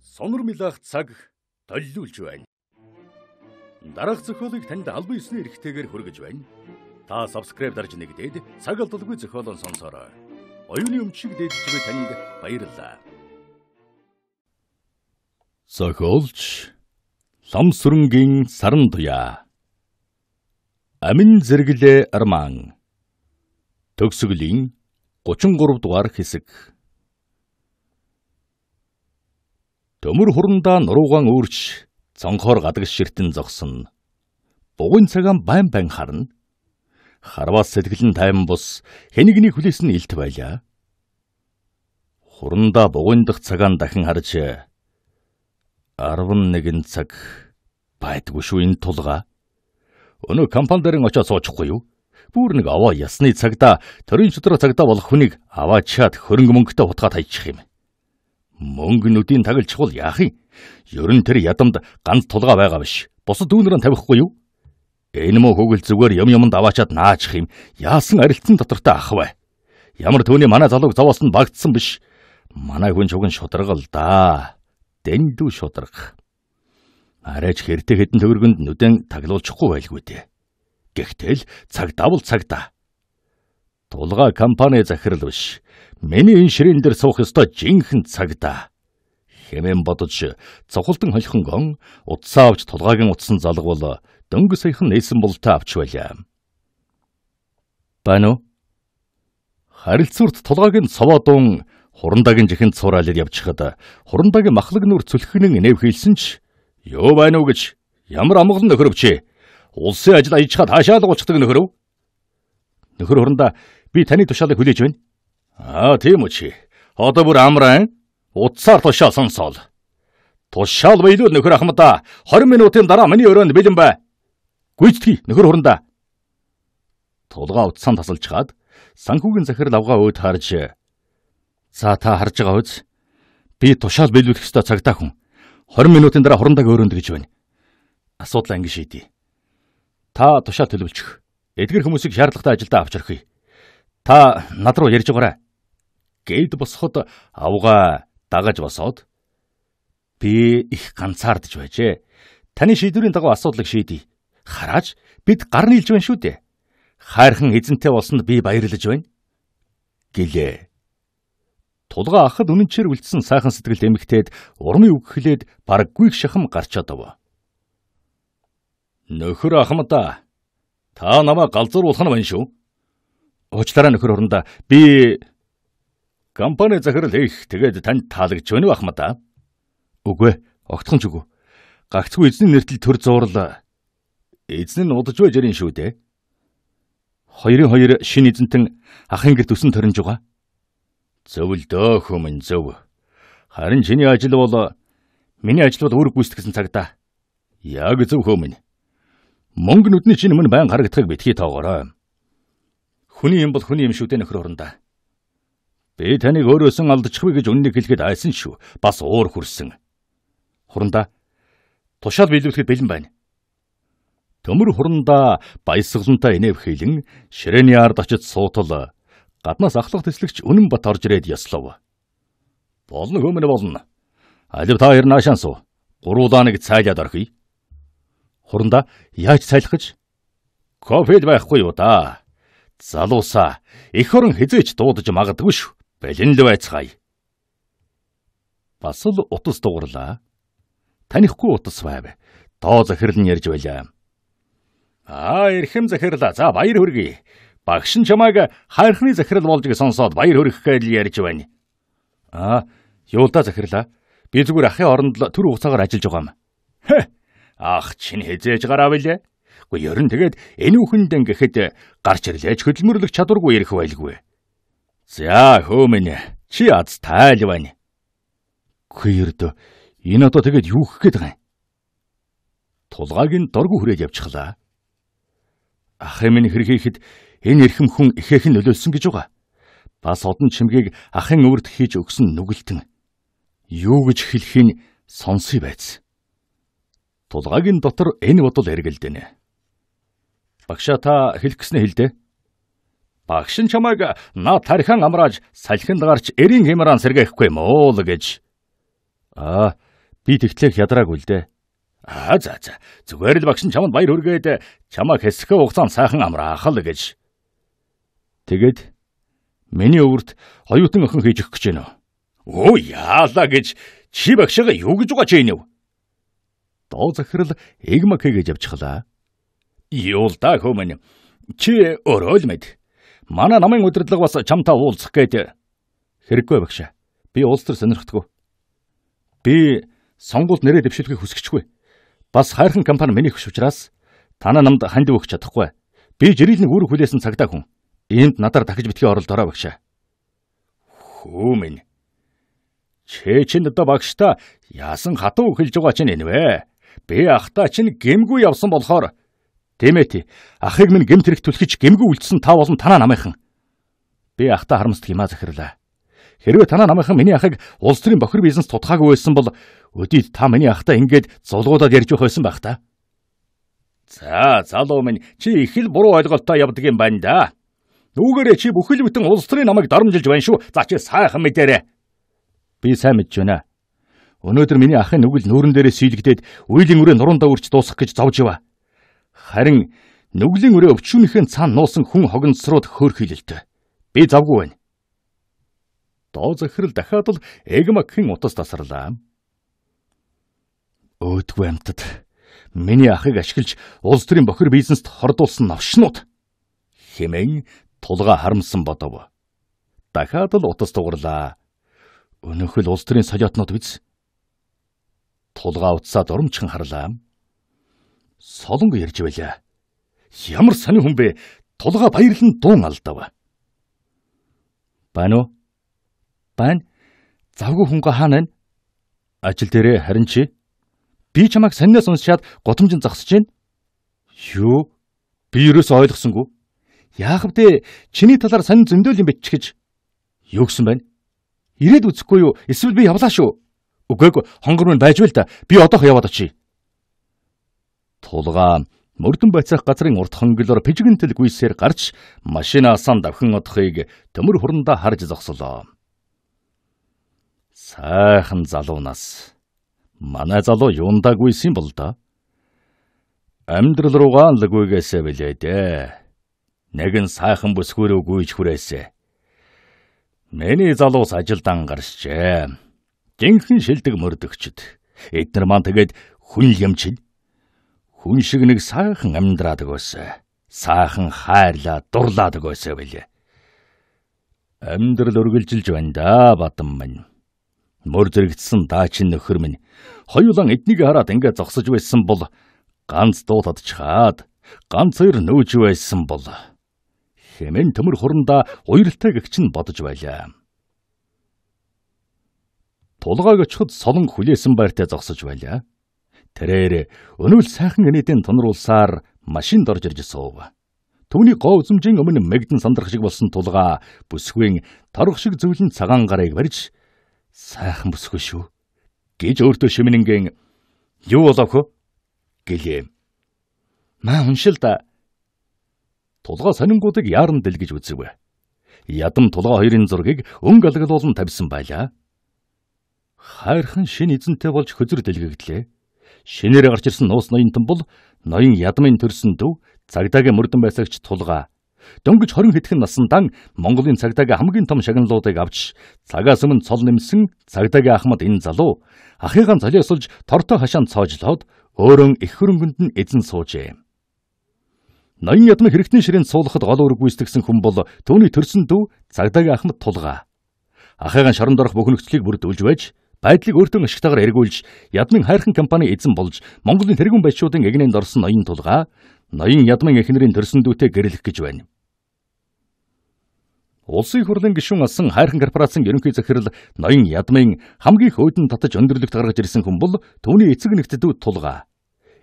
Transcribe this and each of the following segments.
Сонор милах цаг толилуулж байна. Дараах зохиолыг танд албан ёсны эрхтэйгээр хүргэж байна. Та subscribe дарж нэгдээд цаг алдалгүй зохиолон сонсороо. Оюуны өмчиг дээдчгүй танд баярлалаа. Зохиолч Ламсүрэнгийн Саран туяа. Амин зэрэглээ Арман Төгсгөлийн 33 дугаар хэсэг. Төмөр хурандаа нуруугаан өөрч цонхоор гадагш ширтэн зогсон. Бугын цагаан байн байн харна. Харвас сэтгэл нь тайван бус хэнийгний хүлээс нь илт байлаа. Хурандаа бугын дах цагаан дахин харж 11 цаг байдгүй шүү энэ тулгаа. Өнөө компанидарын очоо суучихгүй юу? бүр нэг аваа ясны цагдаа төрийн шудраа цагдаа болох хүнийг аваад чаад хөрөнгө мөнгөтэй хутгаад хайчих юм. Мөнгө нүдийн таглж чухал яах юм? Ер нь тэр ядамд ганц тулгаа байгаа биш. Бусад дүүнэрэн тавихгүй юу? Энэ мө хөгөл зүгээр юм юмд аваачаад наачих юм. Яасан арилцсан дотортой ах вэ? Ямар түүний манай залууг зовоос нь багтсан биш. Манай хүн чуган шударгал да. Дэндүү шударга. Арайч хэртэй хэдэн төгрөгөнд нүдэн таглуулчихгүй байлгүй дээ. Гэхдээ л цагдаа бол цагдаа. Тулгаа компани захирал биш. Миний энэ ширин дээр суух ёстой жинхэнэ цагдаа. Хэмээн бодож цохолтон холхонгон утсаа авч тулгаагийн утсан залгуул дөнгө саяхан нээсэн болтаа авч байлаа. Бано Харилцурт тулгаагийн совоодун хурандагийн жихэнд цуураалд явчихад хурандагийн махлаг нүур цөлхөнэн инэв хийлсэн ч "Юу байна уу" гэж ямар амгалан нөхөрвчээ улсын ажил аяжхаа таашаа л гуцдаг нөхөрөв. Нөхөр хуранда би таны тушаалыг хүлээж байна. Аа тийм үчи. Одоо бүр амраа утсаар тушаал сонсоол. Тушаал байлгүй нөхөр ахмада 20 минутын дараа миний өрөөнд бэлэн бай. Гүйцэтгэе нөхөр хуранда. Тулгаа утсаан тасалж хаад санхүүгийн захирал авгаа өөд харж За та харж байгаа үз. Би тушаал биелүүлэх ёстой цагтаа хүн. 20 минутын дараа хурандаг өөрөнд гэж байна. Асуудлаа ингэ шийдэе. Та тушаа төлөвлөж. Эдгэр хүмүүсийг шаардлагатай ажилдаа авч орхий. Та над руу ярьж байгаарай. Гэвд босход авгаа дагаж босоод би их ганцаардж байжээ. Таны шийдвэрийн дагуу асуудлыг шийдье. Хараач бид гар нийлж байна шүү дээ. Хайрхан эзэнтэй болсонд би баярлаж байна. гэлээ. Тулгаа ахад үнэнчээр үлдсэн сайхан сэтгэл эмгтээд урмын үг хэлээд бараггүй шахам гарч одов. Нөхөр ахмадаа. Та намайг галзууруулах нь байна шүү. Уучлаарай нөхөр орондоо. Би компани захирал хийх тэгээд танд таалагдж байна уу ахмадаа? Үгүй ээ. Огтхон ч үгүй. Гагцгүй эзний нэртэл төр зуурал. Эзэн нь удаж байж ирэн шүү дээ. Хоёрын хоёр шин эзэнтэн ахын гэрт өсөн төрнж байгаа. Зөвлдөө хүмүн зөв. Харин чиний ажил бол миний ажил бол үүрэг гүйцэтгэсэн цагдаа. Яг зөв хүмүн. Мөнгө нүдний чинь мөн байн харагдахыг битгий тоогоорой. Хүний юм бол хүний юм шүү дээ нөхөр хорондоо. Би таныг өөрөөсөн алдчихвэ гэж үннийг хэлэхэд айсан шүү. Бас уур хүрсэн. Хурандаа тушаал биелүүлэхэд бэлэн байна. Төмөр хурандаа баясгалантай инэв хийлэн ширээний ард очиж суутал гаднаас ахлах тэслэгч үнэн бат орж ирээд ёслов. Болно хүмүн болно. Алив та хоёр наашаан суу. Гурулаа нэг цайлаад орхий. Хурандаа яаж салхиж кофед байхгүй юу да. Залуусаа их орон хизээч дуудаж магадгүй шүү. Бэлэн л байцгаая. Бас л утас дуугарлаа. Танихгүй утас байв. Доо захирал нь ярьж байлаа. Аа, эрхэм захирлаа. За баяр хүргэе. Багш нь чамайг хайрхны захирал болж гэ сонсоод баяр хүргэхээр л ярьж байна. Аа, юулдаа захирлаа. Би зүгээр ахын оронд л төр хугацаагаар ажиллаж байгаа юм. Хэ Ах чинь хизээж гараав лээ. Гэхдээ ер нь тэгээд энэ үхэндэн гэхэд гарч ирлээч хөдөлмөрлөх чадваргүй ирэх байлгүй. За хөөмэн чи аз тайл байна. Гэрд энэ одоо тэгээд юу гэх гээд байгаа юм? Тулгааг нь доргу хүрээд явчихлаа. Ахын минь хэрхийхэд энэ эрхэм хүн ихээхэн нөлөөлсөн гэж байгаа. Бас одон чимгийг ахын өвөрт хийж өгсөн нүгэлтэн. Юу гэж хэлхийг сонсхий байц. Тулгаагийн дотор энэ бодол эргэлдэнэ. Багшаа та хэлэх гиснэ хэлдэ. Багш нь чамайг наад тархан амрааж салхинд гарч эрийн хямран сэргээхгүй мүү л гэж. Аа би тэгтлэх ядраагүй л дээ. Аа за за зүгээр л багш нь чамд баяр хүргээд чамаа хэсэхэ хугацаанд сайхан амраах л гэж. Тэгэд миний өвөрт оюутан охин хийж өгөх гэж байна уу? Оо яалаа гэж чи багшаага юу гэж угаач ийнэв? доо захирал Эгмак гэж явчихлаа. Юулдаа хүмүүн чи өрөөлмэд. Манай намын удирдлага бас чамтаа уулзах гээд хэрэггүй багшаа. Би улс төр сонирхдаггүй. Би сонгуульд нэрээ дэвшүүлэхийг хүсчихгүй. Бас хайрхан компани миний хөш учраас танаа намд ханд өгч чадахгүй. Би жирийн үүрэг хүлээсэн цагтаа хүн. Энд надаар дахиж битгий оролдороо багшаа. Хүмүүн Чээ чинь одоо багштай яасан хатуу хэлж байгаа чинь энэ вэ? Би ахтаа чинь гимгүй явсан болохоор Тимоти ахыг минь гимт хэрэг түлхэж гимгүй үлдсэн та болон танаа намынхан. Би ахтаа харамсд химаа захирлаа. Хэрвээ танаа намынхан миний ахыг улс төрийн бохир бизнес тутгаагүй байсан бол өдийд та миний ахтаа ингэж зулгуудаад ярьж байх байсан байх та. За залуу минь чи их л буруу ойлголтоо явдаг юм байна да. Нүүгээрээ чи бүхэл бүтэн улс төрийн намайг дарамжилж байна шүү. За чи сайхан мэдээрээ. Би сайн мэдж байна. Өнөөдөр миний ахын нүгэл нүүрэн дээрээ сийлэгдээд үеийн өрөө нуруундаа үрч дуусах гэж зовж яваа. Харин нүглийн өрөө өвчүүнийхэн цаана нуусан хүн хогонцрууд хөөрхилэлтэй. Би завгүй байна. Доо захирал дахиад л эгмакхийн утас тасарлаа. Өөдгөө амтд миний ахыг ашиглаж улс төрийн бохир бизнест хордуулсан новшнууд хэмээн тулгаа харамсан бодов. Дахиад л утас дугарлаа. Өнөөхөл улс төрийн солиотнууд биз? Тулгаа утсаад урамчхан харлаа. Солонго ярьж байлаа. Ямар сони хүн бэ? Тулгаа баярлан дуун алдав. Бано. Бан. Завгүй хүнгээ хаана байна? Ажил дээрээ харин чи. Би чамайг сониноос уншаад гудамжинд зогсож байна. Юу? Би ерөөсөө ойлгосонгүй. Яах вдэ? Чиний талаар сонин зөндөөл юм бич гэж. Юу гсэн байна? Ирээд үзэхгүй юу? Эсвэл би явлаа шүү. Үгүй ээ, хонгор минь байж байл та. Би одоох яваад очие. Тулгаан мөрдөн байцаах газрын урт хонголоор пижгэнтэл гүйсээр гарч машинаасаа давхин одохыг төмөр хурандаа харж зогслоо. Сайхан залуунаас манай залуу юундаг гүйсэн бол да. Амьдрал руугаа л гүйгээсэ билээ дээ. Нэгэн сайхан бүсгүүрөө гүйж хүрээсэ. Миний залуус ажилдан гарчжээ. Жинхэн шилдэг мөрдөгчд. Эднэр маань тэгээд хүн юмчид. Хүн шиг нэг сайхан амьдраадаг байсан. Сайхан хайрлаа, дурлаадаг байсан билээ. Амьдрал үргэлжилж байна да, батан минь. Мөр зэрэгдсэн даачин нөхөр минь хоёулан эднийг хараад ингээ зогсож байсан бол ганц дуутад чаад ганц хоёр нөөж байсан бол хэмээн төмөр хурандаа уйралтай гэгч нь бодож байлаа тулгааг очиход солон хүлээсэн байртай зогсож байлаа. Тэрээр өнөөл сайхан инээдийн тунруулсаар машинд орж ирж суув. Төвний гоо үзмжийн өмнө мэгдэн сандрах шиг болсон тулгаа бүсгүйн торох шиг зөвлөн цагаан гарыг барьж сайхан бүсгүй шүү гэж өөртөө шимнэнгийн юу болов хөө гэлээ. Маа уншил да. Тулгаа сонингуудыг яаран дэлгэж үзэв. Ядам тулгаа хоёрын зургийг өнгө алгалуулан тавьсан байлаа. Хайрхан шин эзэнтэй болж хөзөр дэлгэглээ. Шинээр гарч ирсэн нуус ноёнтон бол ноён ядмын төрсөн төв цагдаагийн мөрдөн байсагч тулгаа. Дөнгөж 20 хэдхэн насндаа Монголын цагдаагийн хамгийн том шагналуудыг авч цагаас өмнө цол нэмсэн цагдаагийн ахмад энэ залуу ахыгаа золиослж тортой хашаанд цоожлоод өөрөө их хөрөнгөнд нь эзэн суужээ. Ноён ядам хэрэгтний ширээн суулгахад гол үүрэг гүйцэтгсэн хүн бол түүний төрсөн төв цагдаагийн ахмад тулгаа. Ахыгаан шорон дорох бүх нөхцөлийг бүрдүүлж байж байдлыг өөртөө ашигтайгаар эргүүлж ядмын хайрхан компани эзэн болж Монголын тэргүүн байшуудын эгнээнд орсон ноён тулгаа ноён ядмын эхнэрийн төрсөндүүтэ гэрлэх гэж байна. Улсын хурлын гишүүн асан хайрхан корпорацийн ерөнхий захирал ноён ядмын хамгийн хөөдөн татаж өндөрлөгт гаргаж ирсэн хүн бол түүний эцэг нэгтдүүд тулгаа.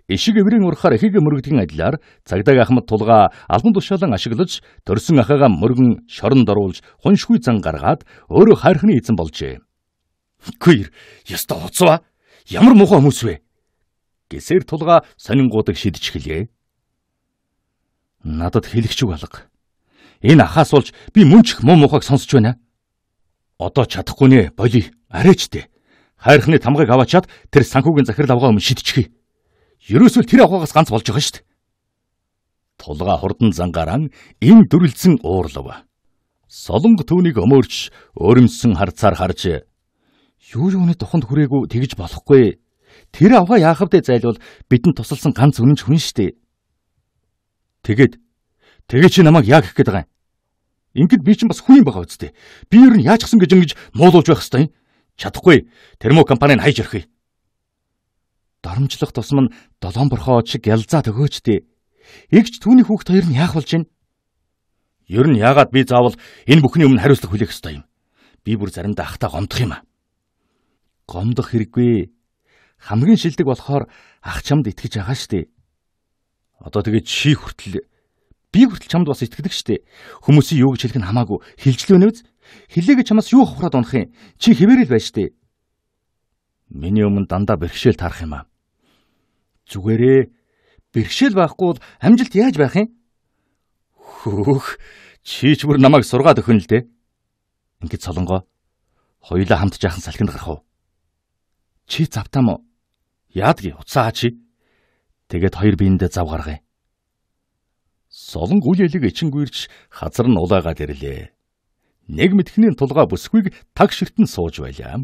Ишиг эврийн урахаар эхийг мөрөгдгийн адилаар цагдаа Ахмад тулгаа албан тушаалан ашиглаж төрсэн ахаагаа мөргөн шоронд оруулж хуншгүй зан гаргаад өөрөө хайрхны эзэн болжээ. Хэр ёстой уцва ямар муухай хүмүүс вэ? гэсээр тулга сонингуудыг шидэж хэлээ. Надад хэлэгч үг алга. Энэ ахаас болж би мөн ч муу мухайг сонсож байна. Одоо чадахгүй нэ болий арайч дээ. Хайрхны тамгыг аваачаад тэр санхүүгийн захирал авгаа өмнө шидчихье. Ерөөсөө тэр авгаагаас ганц болж байгаа шүү дээ. Тулга хурдан зангаран энэ дүрлцэн уурлав. Солонго түүнийг өмөрч өөрмсөн харцаар харж Юу юуны туханд хүрээгүй тэгж болохгүй. Тэр авга Яахав дэ зайлвал бидэнд тусалсан ганц үнэнч хүн шүү дээ. Тэгэд тэгээ чи намайг яа гэх гээд байгаа юм? Ингээд би чинь бас хүн юм байгаа үсттэй. Би ер нь яач гсэн гэж ингэж муулуулж байх хэвээр. Чадахгүй. Термо компаниг хайж өрхөе. Дарамжлах тусам нь долоон борхоо шиг ялзаа төгөөчтэй. Игч түүний хүүхд хоёр нь яах болж байна? Ер нь яагаад би заавал энэ бүхний өмнө хариуцлага хүлээх ёстой юм? Би бүр заримдаа ахтаа гомдох юм аа гомдох хэрэггүй. Хамгийн шилдэг болохоор ах чамд итгэж байгаа штэ. Одоо тэгээд чи хүртэл би хүртэл чамд бас итгэдэг штэ. Хүмүүсийн юу гэж хэлэх нь хамаагүй. Хилжлээ нэвз. Хилээгээ чамаас юу хавраад унах юм? Чи хэвээрэл байж штэ. Миний өмнө дандаа бэрхшээл тарах юм аа. Зүгээрээ бэрхшээл байхгүй бол амжилт яаж байх юм? Хөөх, чич бүр намайг сургаад өхөн л дээ. Ингээд солонго. Хоёулаа хамт жаахан салхинд гарах уу? Чи завтаа мó? Яадгий уцаа чи. Тэгээд хоёр биендээ зав гаргав. Солонг үл ялэг ичингүрч хазар нь улаагаад ирлээ. Нэг мэдхнийн тулгаа бүсгүйг таг ширтэн сууж байлаа.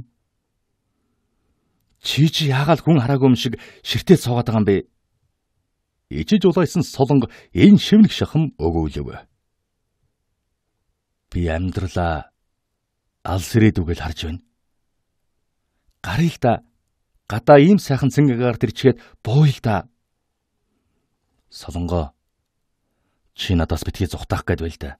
Чи чи яагаад хүн хараагүй юм шиг ширтээ суугаад байгаа юм бэ? Ичиж улайсан солонг энэ шивнэг шахам өгөөлөв. Би амьдралаа алс ирээдүгэл харж байна. Гарыг та гадаа ийм сайхан цэнгэгээр дэрчгээд бууй л да. Солонго чи надаас битгий зүхтах гээд байл да.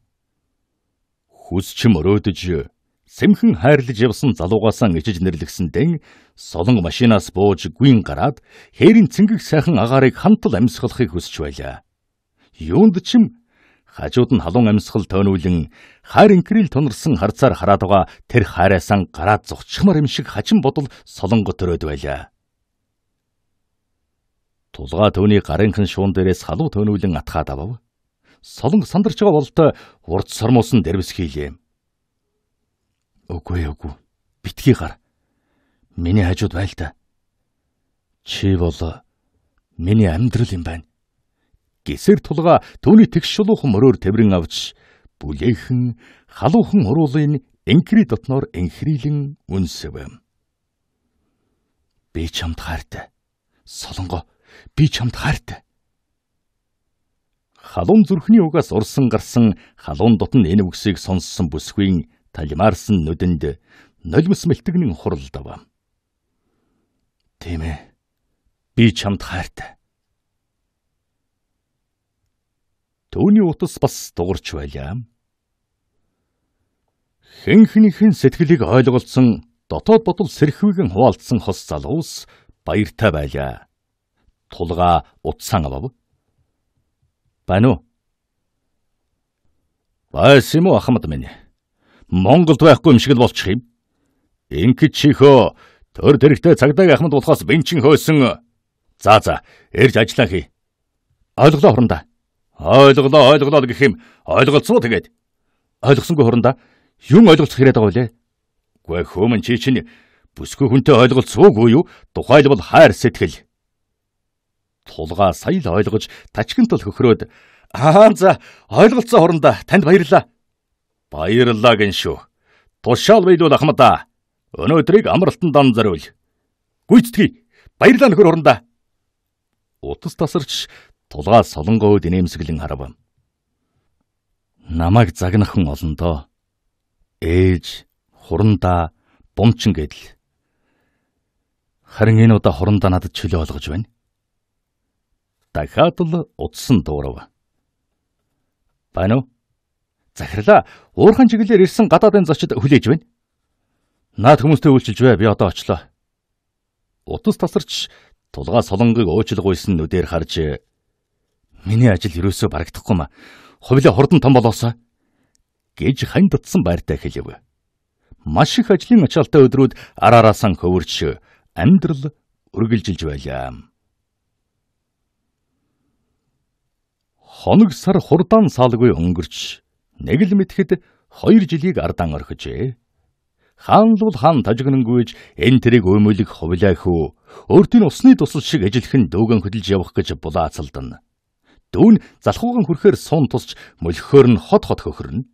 Хүсчм өрөөдөж сэмхэн хайрлаж явсан залуугаасаа ичиж нэрлэгсэн дэн солон машинаас бууж гүйн гараад хээрийн цэнгэг сайхан агаарыг хамтал амьсгалахыг хүсч байлаа. Юунд чим хажууд нь халуун амьсгал тойнуулан хайр инкрил тонорсон харцаар хараад байгаа тэр хайраасан гараад зогчмор юм шиг хачин бодол солонго төрөөд байлаа. Тулгаа төвний гарынхан шуун дээрээс халуу тойнуулан атгаад авав. Солон сандарч байгаа бололтой урд сормуусан дэрвс хийлээ. Үгүй үгүй. Битгий гар. Миний хажууд байл та. Чи бол миний амьдрал юм байна. Гэсэр тулга түүний тэгш шулуухан мөрөөр тэврэн авч бүлээхэн халуухан уруулын энкри дотноор энхрийлэн үнсэв. Би чамд хайртай. Солонго, би чамд хайртай. Халуун зүрхний угаас урсан гарсан халуун дотн энэ үгсийг сонссон бүсгүй талимаарсан нүдэнд нулимс мэлтгэнэн хурлдав. Тийм ээ. Би чамд хайртай. Төвний утас бас дугарч байлаа. Хинхнийхэн сэтгэлийг ойлголцсон дотоод бодол сэрхвийн хуваалцсан хос залуус баяртай байлаа. Тулгаа утсан авав. Байна уу? Байс юм уу ахмад минь? Монголд байхгүй юм шиг л болчих юм. Ингээд чихөө төр дэрэгтэй цагдаа ахмад болохоос бинчин хөөсөн. За за, ирж ажиллаа хий. Ойлголоо хурандаа. Ойлголоо, ойлголоо гэх юм. Ойлголцоо тэгээд. Ойлгосонгүй хуранда юм ойлголцох хэрэгтэй байгаа үлээ. Гүй хөөмн чи чинь бүсгүй хүнтэй ойлголцоогүй юу? Тухайл бол хайр сэтгэл. Тулгаа сая л ойлгож тачкинтал хөхрөөд аа за ойлголцоо хуранда танд баярлаа. Баярлаа гэн шүү. Тушаал бийлүүл ахмада. Өнөөдрийг амралтанд дан зариул. Гүйцэтгэе. Баярлалаа нөхөр хуранда. Утас тасарч тулгаа солонгоуд инээмсэглэн харав. Намайг загнах хүн олон доо. Ээж, хурандаа, бумчин гэдэл. Харин энэ удаа хурандаа надад чөлөө олгож байна. Дахиад л утсан дуурав. Байна уу? Захирлаа. Уурхан чиглэлээр ирсэн гадаадын зочид хүлээж байна. Наад хүмүүстэй үйлчилж бай. Би одоо очлоо. Утас тасарч тулгаа солонгыг уучлгуйсан нүдээр харж Миний ажил ерөөсөө барагдахгүй маа. Хувилаа хурдан том болоосаа гэж хань дутсан байртай хэлэв. Маш их ажлын ачаалтай өдрүүд араараасан хөвөрч амьдрал үргэлжилж байлаа. Хоног сар хурдан салгүй өнгөрч нэг л мэтгэд 2 жилийг ардан орхижээ. Хаанлуул хаан тажигнангүйж энэ тэрийг өмөлөг хувлаа хөө. Өөртөө усны тусал шиг ажиллах нь дөөгөн хөдөлж явах гэж булаацалдана. Дүүн залхууган хөрхөр суун тусч мөлхөөр нь хот хот хөхөрнө.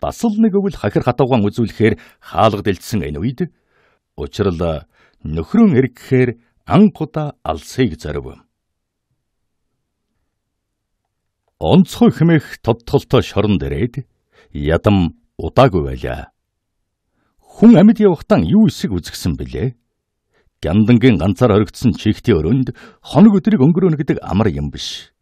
Бас л нэг өвөл хахир хатуугаан үзүүлэхээр хаалга дэлдсэн энэ үед учрал э, нөхрөн эргэхээр анхудаа алсыг зорив. онцгой хэмээх тодтолтой шорон дээрээд ядам удаагүй байлаа. Хүн амьд явахтаа юу эсэг үзгсэн бэлээ? Гяндангийн ганцаар оргдсон чихтийн өрөөнд хоног өдрийг өнгөрөөнө гэдэг амар юм биш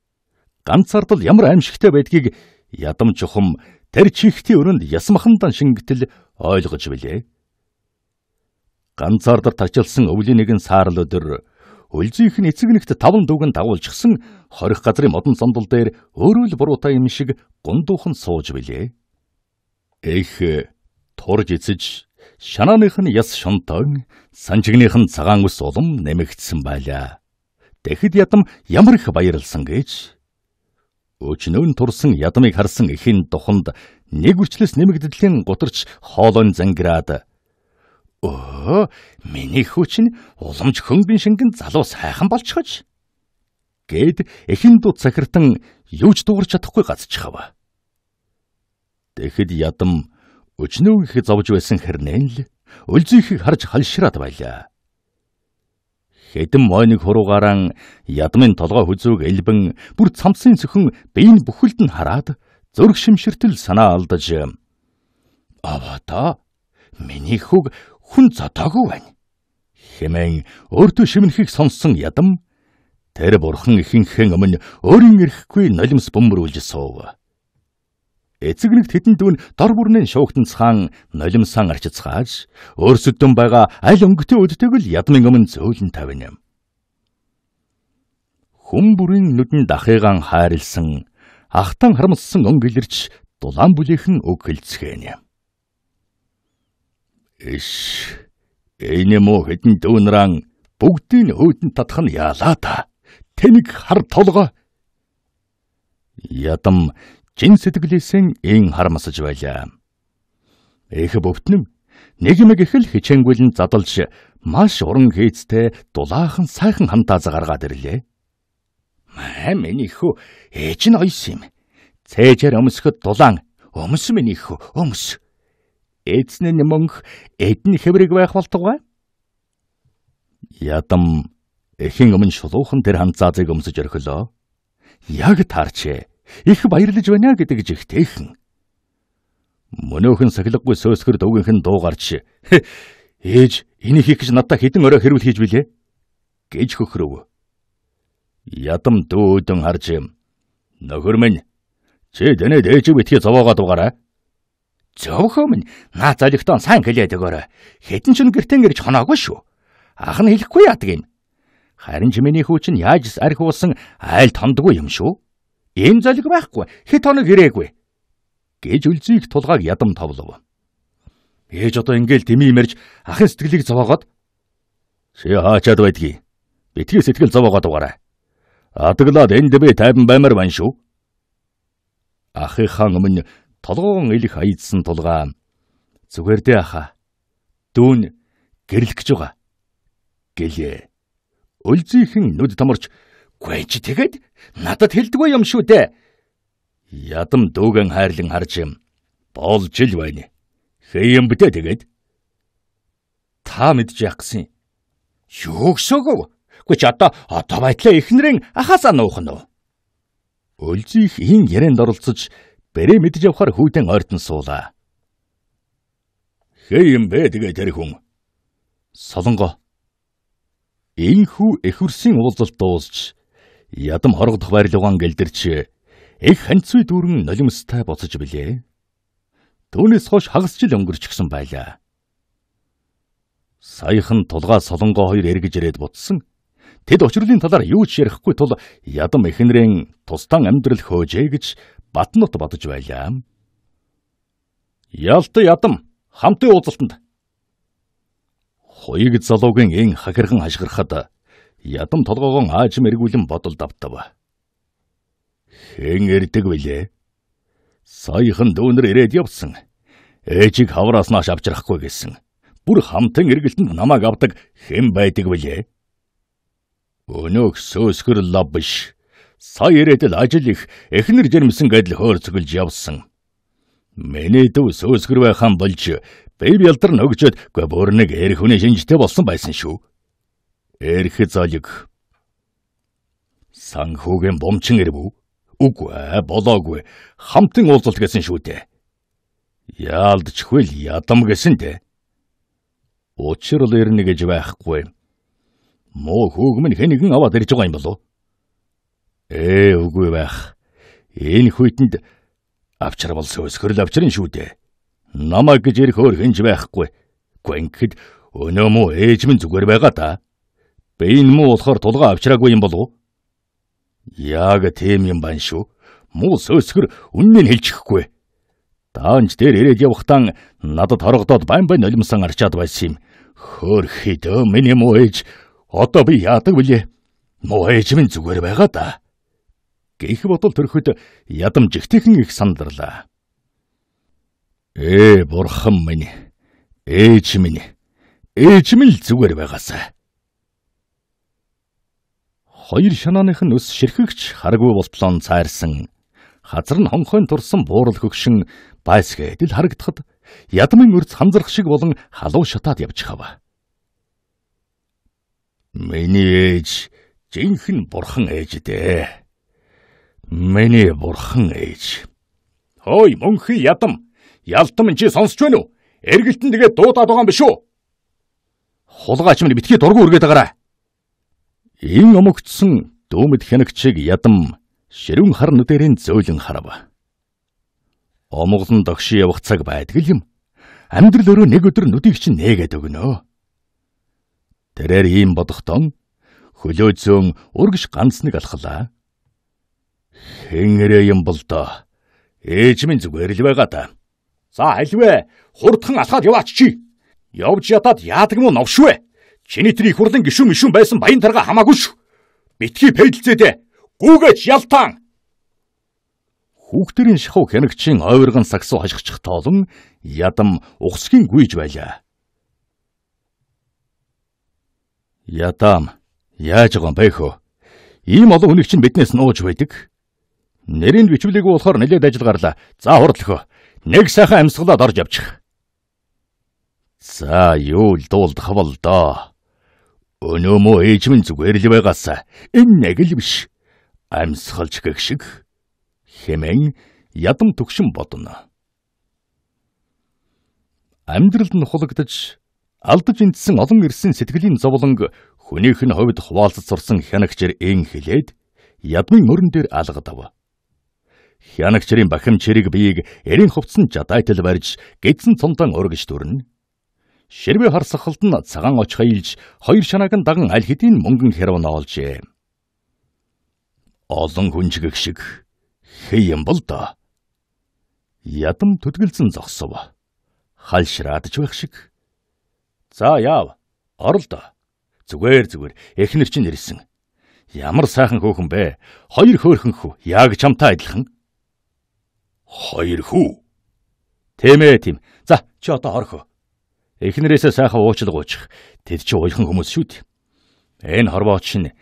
ганцаардал ямар аимшигтай байдгийг ядам чухам тэр чихтийн өрөнд ясмахандан шингэтэл ойлгож билээ. Ганцаардал тачилсан өвлийн нэгэн саарл өдөр Үлзийнхэн эцэг нэгт таван дүүгэн дагуулчихсан хорих газрын модон сондол дээр өөрөө л буруутай юм шиг гундуухан сууж билээ. Эх турж эцэж шанааных нь яс шунтон санжигных нь цагаан ус улам нэмэгдсэн байлаа. Тэгэхэд ядам ямар их баярлсан гэж Өчнөөн турсан ядмыг харсан эхийн духанд нэг үрчлээс нэмэгдлийн гутарч хоолойн зангираад "Өө, миний хүчин уламж хөнгөн шингэн залуу сайхан болчихож" гэд эхийн дуу цахиртан юуж дуугарч чадахгүй гацчихав. Тэгэхэд ядам өчнөө их зовж байсан хэрнээ л өлзийхийг харж халшираад байлаа. Хэдэн мойныг хуруугааран ядмын толгой хүзүүг элбэн бүр цамцын сөхөн биеийн бүхэлд нь хараад зөрг шимширтэл санаа алдаж авата миний хүг хүн зотоогүй байна хэмээн өөртөө шимнэхийг сонссон ядам тэр бурхан ихэнхэн өмнө өөрийн эрхгүй нулимс бөмбөрүүлж суув эцэг нэг тедэн дүүн дор бүрнээ шуугтанцхан нулимсан арчицгааж өөрсөдөн байгаа аль өнгөтэй өддөг л ядмын өмнө зөөлөн тавина. Хүн бүрийн нүдэн дахыгаан хайрлсан ахтан харамссан өнгөлөрч дулаан бүлийнхэн үг хэлцгээнэ. Иш энэ муу хэдэн дүүнран бүгдийн хөөдөн татах нь яалаа та. Тэнэг хар толгоо ядам жин сэтгэлээсэн эн харамсаж байлаа. Эх өвтнөн нийгмиг ихэл хичээнгүйлэн задалж маш уран хийцтэй дулаахан сайхан хамтаазаа гаргаад ирлээ. Маа миний хүү ээж нь ойс юм. Цээжээр өмсөхөд дулаан өмс миний хүү өмс. Эзэн нь мөнх эдэн хэврэг байх болтугай. Ядам эхийн өмнө шулуухан тэр хамцаазыг өмсөж орхилоо. Яг таарчээ их баярлаж байна гэдэг жигтэйхэн. Мөнөөхөн сахилгагүй сөөсгөр дөвгийнхэн дуугарч ээж энийг хийх гэж надад хідэн орой хэрүүл хийж билээ гэж хөхрөв. Ядам дөөдөн харж юм. Нөхөр минь чи дэнэ дээжиг битгий зовоогоод байгаарай. Зөвхөн минь наа залгитон сайн хэлээд өгөөрэй. Хэдэн ч гэртэн гэрж хоноогүй шүү. Ах нь хэлэхгүй яадаг юм. Харин ч миний хүү чинь яаж арх уусан айл тондгүй юм шүү. Ийм золиг байхгүй. Хэд хоног ирээгүй. гэж үлзийх тулгааг ядам товлов. Ээж одоо ингээл дэмий мэрж ахын сэтгэлийг зовоогоод чи хаачаад байдгийг. Битгий сэтгэл зовоогоод угаарай. Адаглаад энд би тайван баймар байна шүү. Ахынхаа өмнө толгоон илэх хаидсан тулгаа зүгээр дээ аха. Дүүн гэрлэх гэж байгаа. гэлээ. Үлзийхэн нүд томорч гүйж тэгэд Надад хэлдэггүй юм шүү дээ. Ядам дүүгэн хайрлан харж юм. Болж ил байна. Хэйм бтэ тэгээд. Та мэдж яах гисэн. Юу гэсээгөө. Гүч одоо одоо байтлаа эхнэрийн ахасаа нуух нь уу? Өлзих ин ярианд оролцож бэрэ мэдж явахаар хүүдэн ойртон суулаа. Хэйм бэ тэгээд тэр хүн. Солонго. Энхүү эхүрсийн уулзалт дуусж ядам хоргодох байрлуугаан гэлдэрч их ханцгүй дүүрэн нулимстай буцаж билээ. Түүнээс хойш хагас жил өнгөрч гсэн байлаа. Саяхан тулгаа солонгоо хоёр эргэж ирээд буцсан. Тэд учрлын талаар юу ч ярихгүй тул ядам эхнэрийн тусдан амьдрал хөөжээ гэж Батнут бодож байлаа. Ялта ядам хамтын уулзалтанд хуйг залуугийн эн хахирхан хашгирахад Ядам толгоогоо аажим эргүүлэн бодолд автав. Хэн ирдэг билээ? Саяхан дүүнэр ирээд явсан. Ээжийг хавраснаас авчрахгүй гэсэн. Бүр хамтан эргэлтэнд намайг авдаг хэн байдаг билээ? Өнөөх сөөсгөр лав биш. Сая ирээд л ажил их эхнэр жирэмсэн гэдэл хөөрцгөлж явсан. Миний дүү сөөсгөр байхаан болж бэр ялдар нөгжөд гоборныг эрх хүний шинжтэй болсон байсан шүү. Эрх залэг. Санхүүгийн бомчин ирв үү? Үгүй ээ, болоогүй. Хамтын уулзалт гэсэн шүү дээ. Яалдчихвэл ядам гэсэн дээ. Учир л ирнэ гэж байхгүй. Муу хүүг минь хэнийгэн аваад ирж байгаа юм болов? Ээ, үгүй байх. Энэ хүйтэнд авчир бол сөсгөрл авчирэн шүү дээ. Намаг гэж ирэх өөр хинж байхгүй. Гүнхэд өнөө мөө ээж минь зүгээр байгаа та. Бэйн муу болохоор тулгаа авчраагүй юм болов уу? Яг тийм юм байна шүү. Муу сөөсгөр үннийг хэлчихгүй. Даанч дээр ирээд явхтаа надад хорогдоод байн байн олимсан арчаад байсан юм. Хөрхидөө миний муу ээж одоо би яадаг билээ? Муу ээж минь зүгээр байгаа да. Гэх бодол төрөхөд ядамж ихтэйхэн их сандарлаа. Ээ бурхан минь ээж минь ээж минь л зүгээр байгаасаа. Хоёр шанааных нь өс ширхэгч харгүй болтлон цайрсан. Хазар нь хонхойн турсан буурал хөгшин байс гэдэл харагдахад ядмын үрц хамзарх шиг болон халуун шатаад явчихав. Миний ээж жинхэнэ бурхан ээж дээ. Миний бурхан ээж. Хой мөнхи ядам. Ялдам чи сонсч байна уу? Эргэлтэн тэгээ дуудаад байгаа юм биш үү? Хулгаач минь битгий дургу үргээд агараа. Ийм өмөгдсөн дөөмөд хянагчийг ядам ширүүн хар нүдэрийн зөөлөн харав. Омголон догши явах цаг байтгал юм. Амьдрал өрөө нэг өдөр нүдийг чинь нээгээд өгнө. Тэрээр ийм бодохдоо хөлөө зөөн өргөж ганц нэг алхлаа. Хингэрээ юм бол доо. Ээж минь зүгээр л байгаа та. За альвэ хурдхан алхаад яваач чи. Явж ятаад яадаг мөн овшвэ. Чиний тэр их хурлын гişүн мишүн байсан баян тарга хамаагүй шүү. Битгий пэйдэлцээд ээ. Гүүгээч ялтаан. Хүүхдэрийн шахуу хянагчийн ойргон саксуу хашгичих тоолон ядам ухсгийн гүйж байлаа. Ядам яаж байгаа бэ хөө? Ийм олон хүнийг чинь биднээс нууж байдаг. Нэрийг бичвлээгүй болохоор нэлээд ажил гарлаа. За хурдлөхөө. Нэг сайхан амьсгалаад орж явчих. За юу л дуулдах бол доо. Өнөөмөө ээжмэн зүгээр л байгаасаа энэ нэг л биш. Амьсгалж гэх шиг хэмээн ядам төгшин бодно. Амьдралд нь хулагдаж алдаж эндсэн олон ирсэн сэтгэлийн зовлонг хүнийх нь ховд хуваалцад сурсан хянагчэр эн хилээд ядмын мөрөн дээр алгадав. Хянагчрийн бахим чирэг биеийг эрийн хувцсан жадайтал барьж гидсэн цомтон ургэж дүрнэ. Ширвээ харсахалд нь цагаан очихаа илж хоёр шанааг нь даган аль хэдийн мөнгөн хэрвэн оолжээ. Олон хүнжгэх шиг хэй юм бол доо. Ядам төдгөлзөн зогсов. Халшраадж байх шиг. За яав. Орол доо. Зүгээр зүгээр. Эхнэр чинь ирсэн. Ямар сайхан хөөхөн бэ? Хоёр хөөхөн хүү. Яг чамтай адилхан. Хоёр хүү. Тэмээ тийм. За чи одоо орхоо. Эхнэрээсээ сайхан уучлал гуйчих. Тэд чи уяхан хүмүүс шүү дээ. Энэ хорвооч нь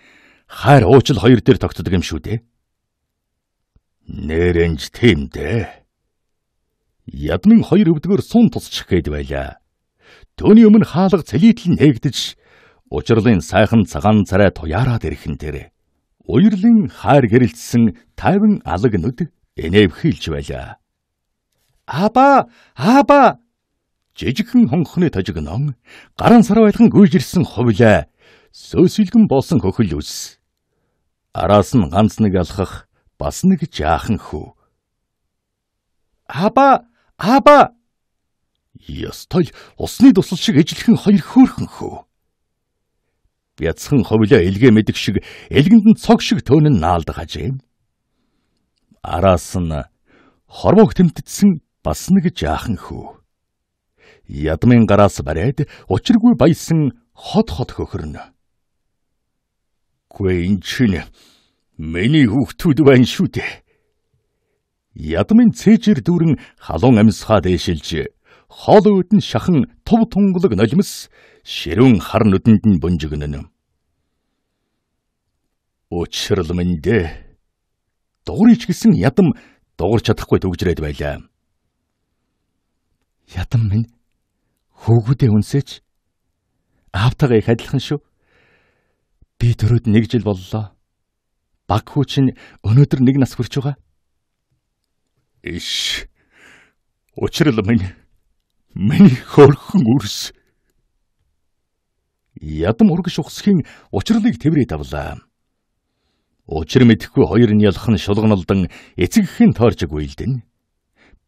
хайр уучлал хоёр дээр тогтдог юм шүү дээ. Нэрэнж тийм дээ. Ядмын хоёр өвдгөр сун тусчих гээд байлаа. Төвний өмнө хаалга цэлитэл нээгдэж учрлын сайхан цагаан царай туяраад ирэхэн дээр уйрлын хайр гэрэлтсэн тайван алаг нүд энэв хийлж байлаа. Аба, аба жижигхэн хонхны тажигнон гаран сар байлган гүйж ирсэн хувилаа сөөсөлгөн болсон хөхөл үс. Араас нь ганц нэг алхах бас нэг жаахан хүү. Аба аба Ястай усны тусал шиг ижлэхэн хоёр хөөрхөн хөө. Бяцхан ховлоо элгээ мэдэг шиг элгэнд нь цог шиг төөнн наалдгаж юм. Араас нь хорвоог тэмтдсэн бас нэг жаахан хөө ядмын гараас бариад учиргүй баясан хот хот хөхөрнө. Гүн чинь миний хүүхдүүд байна шүү дээ. Ядмын цээжэр дүүрэн халуун амьсгаа дээшилж хоол өөдн шахан тув тунгалаг нулимс ширүүн хар нүдэнд нь бөнжгөнөн. Учрал минь дээ дуурийч гисэн ядам дуурч чадахгүй төгжрээд байлаа. Ядам минь хөвгүүдээ үнсээч. Аавтайгаа их адилхан шүү. Би төрөөд нэг жил боллоо. Баг хүүч нь өнөөдөр нэг нас хүрч байгаа. Иш. Учрал минь. Миний хөрхөн үрс. Ядам ургаш ухсхийн учралыг тэмрээ давлаа. Учир мэдхгүй хоёр нь ялхан шулгналдан эцэгхийн тоорж гүйлдэн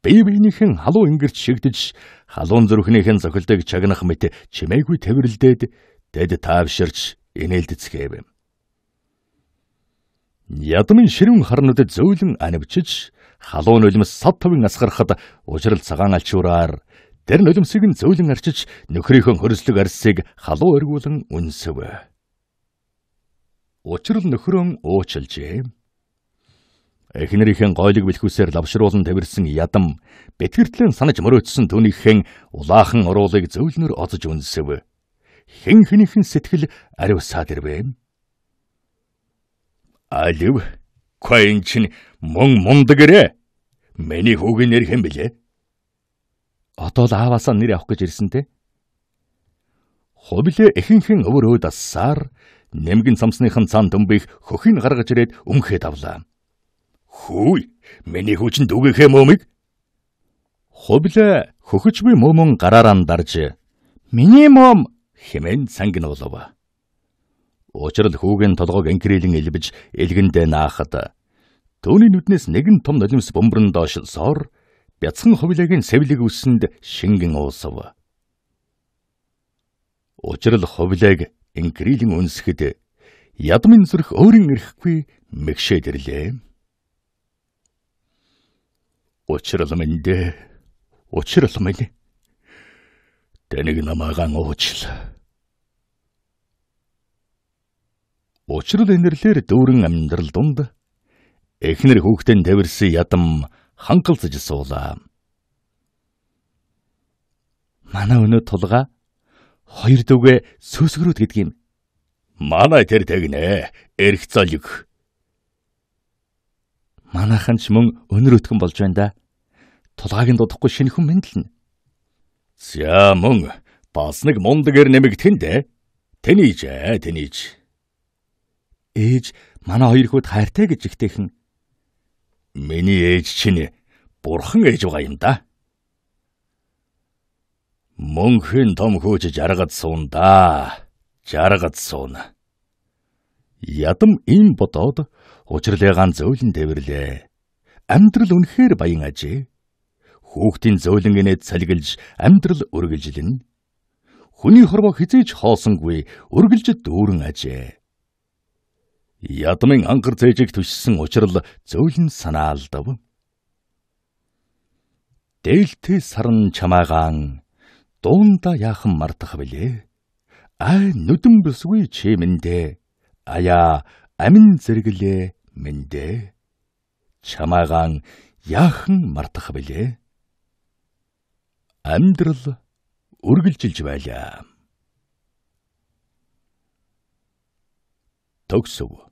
бие биенийхэн халуун ингэрт шигдэж халуун зүрхнийхэн зохилдог чагнах мэт чимээгүй тэрвэрлдээд дэд таавширч инээлдэцгээв. Ядмын ширүүн харнуудад зөөлөн анивчж халуун өлмс сад төвийн асгарахад ужрал цагаан алчуураар тэр нь өлмсийг нь зөөлөн арчиж нөхрийнхөө хөрслөг арсыг халуун өргүүлэн үнсэв. Учрал нөхрөө уучлжээ эхнэрийнхэн гойлог бэлхүүсээр лавшруулан тавирсан ядам бэтгэртлэн санаж мөрөөдсөн түүнийхэн улаахан уруулыг зөвлнөр оцож үнсэв. Хэн хэнийхэн сэтгэл ариусаад ирвэ? Алив Коин чинь мөн мундаг ирээ. Миний хүүгийн нэр хэн блэ? Одоо л ааваасаа нэр авах гэж ирсэн те. Хувилээ эхэнхэн өвөрөө дассаар нэмгэн цамсныхан цаан дөмбийг хөхийг гаргаж ирээд өмхөд авлаа. Хүй, миний хүчин дүгэх юм өмиг. Ховлэ хөхөж би мөмөн гараараа дарж миний мом хэмээн сангинуулав. Учрал хүүгийн толгойг энкрилэн элбэж элгэндээ наахад түүний нүднээс нэгэн том нулимс бөмбөрн доошлсоор бяцхан ховлэгийн сэвлэг үсэнд шингэн уусав. Учрал ховлэг энкрилэн үнсэхэд ядмын зүрх өөрийн ирэхгүй мэгшээд ирлээ. Учрал минь дээ. Учрал минь. Тэнийг намаагаан уучлаа. Учрал энэрлэр дүүрэн амьдрал дунд эхнэр хүүхдэн тавирсан ядам хангалзаж суулаа. Манай өнөө тулгаа хоёр дүүгээ сөөсгөрөөд гэдгийм. Манай тэр тэгнэ. Эрх цалиг. Манайхан ч мөн өнөр өтгөн болж байна да тулгааг нь дуудахгүй шинэ хүн мэдлэнэ. За мөн бас нэг мундаг эр нэмэг тэндэ. Тэнийж ээ, тэнийж. Ээж манай хоёр хүүд хайртай гэж ихтэйхэн. Миний ээж чинь бурхан ээж байгаа юм да. Мөнхийн том хөөж жаргад суунда. Жаргад сууна. Ядам им бодоод учралыгаан зөөлөн дэвэрлээ. Амьдрал үнэхээр баян ажээ. Хүүхдийн зөөлөн инээд салгилж амьдрал үргэлжилнэ. Хүний хорвоо хизээж хоолсонгүй үргэлж дүүрэн ажээ. Ядмын анхар зээжийг төшсөн учрал зөөлөн санаалдав. Дээлтэй сарн чамаагаан дуунда яахан мартах билээ. Аа нүдэн бүсгүй чи мэндэ. Аяа амин зэрэглээ мэндэ. Чамаагаан яахан мартах билээ амьдрал үргэлжилж байлаа. Төгсөв.